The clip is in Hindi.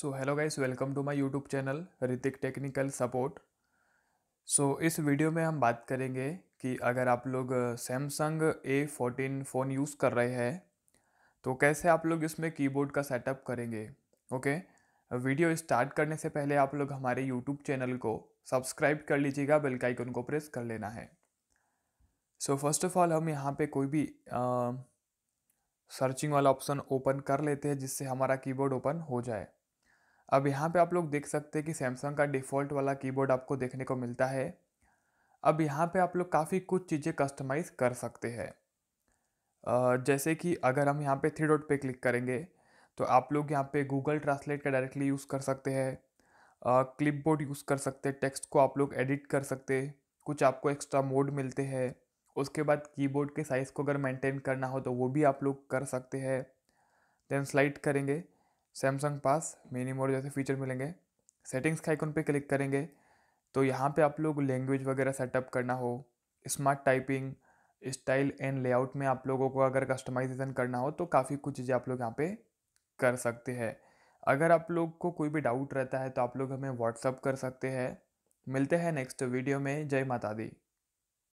so hello guys welcome to my YouTube channel Hrithik technical support so इस वीडियो में हम बात करेंगे कि अगर आप लोग Samsung A fourteen phone use कर रहे हैं तो कैसे आप लोग इसमें कीबोर्ड का सेटअप करेंगे ओके वीडियो स्टार्ट करने से पहले आप लोग हमारे यूट्यूब चैनल को सब्सक्राइब कर लीजिएगा बेल को प्रेस कर लेना है सो फर्स्ट ऑफ ऑल हम यहाँ पर कोई भी सर्चिंग वाला ऑप्शन ओपन कर लेते हैं जिससे हमारा कीबोर्ड ओपन हो जाए अब यहाँ पे आप लोग देख सकते हैं कि सैमसंग का डिफ़ॉल्ट वाला कीबोर्ड आपको देखने को मिलता है अब यहाँ पे आप लोग काफ़ी कुछ चीज़ें कस्टमाइज़ कर सकते हैं जैसे कि अगर हम यहाँ पे थ्री डॉट पे क्लिक करेंगे तो आप लोग यहाँ पे गूगल ट्रांसलेट का डायरेक्टली यूज़ कर सकते हैं क्लिप बोर्ड यूज़ कर सकते हैं टेक्स्ट को आप लोग एडिट कर सकते कुछ आपको एक्स्ट्रा मोड मिलते हैं उसके बाद कीबोर्ड के साइज़ को अगर मेंटेन करना हो तो वो भी आप लोग कर सकते हैं देन स्लाइड करेंगे सैमसंग पास मिनी मोड जैसे फीचर मिलेंगे सेटिंग्स का आइकन पे क्लिक करेंगे तो यहाँ पे आप लोग लैंग्वेज वगैरह सेटअप करना हो smart typing style and layout में आप लोगों को अगर कस्टमाइजेशन करना हो तो काफ़ी कुछ चीज़ें आप लोग यहाँ पे कर सकते हैं अगर आप लोग को कोई भी डाउट रहता है तो आप लोग हमें व्हाट्सअप कर सकते हैं मिलते हैं नेक्स्ट वीडियो में जय माता दी